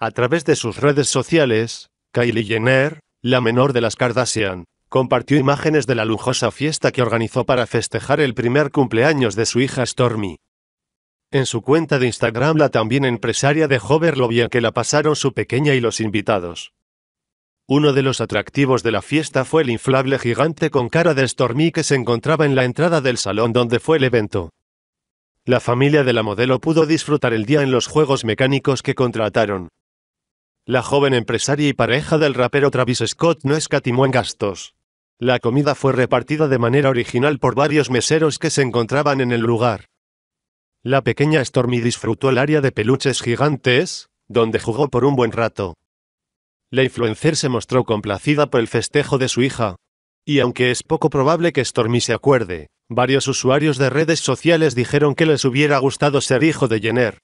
A través de sus redes sociales, Kylie Jenner, la menor de las Kardashian, compartió imágenes de la lujosa fiesta que organizó para festejar el primer cumpleaños de su hija Stormy. En su cuenta de Instagram la también empresaria dejó ver lo bien que la pasaron su pequeña y los invitados. Uno de los atractivos de la fiesta fue el inflable gigante con cara de Stormy que se encontraba en la entrada del salón donde fue el evento. La familia de la modelo pudo disfrutar el día en los juegos mecánicos que contrataron. La joven empresaria y pareja del rapero Travis Scott no escatimó en gastos. La comida fue repartida de manera original por varios meseros que se encontraban en el lugar. La pequeña Stormy disfrutó el área de peluches gigantes, donde jugó por un buen rato. La influencer se mostró complacida por el festejo de su hija. Y aunque es poco probable que Stormy se acuerde, varios usuarios de redes sociales dijeron que les hubiera gustado ser hijo de Jenner.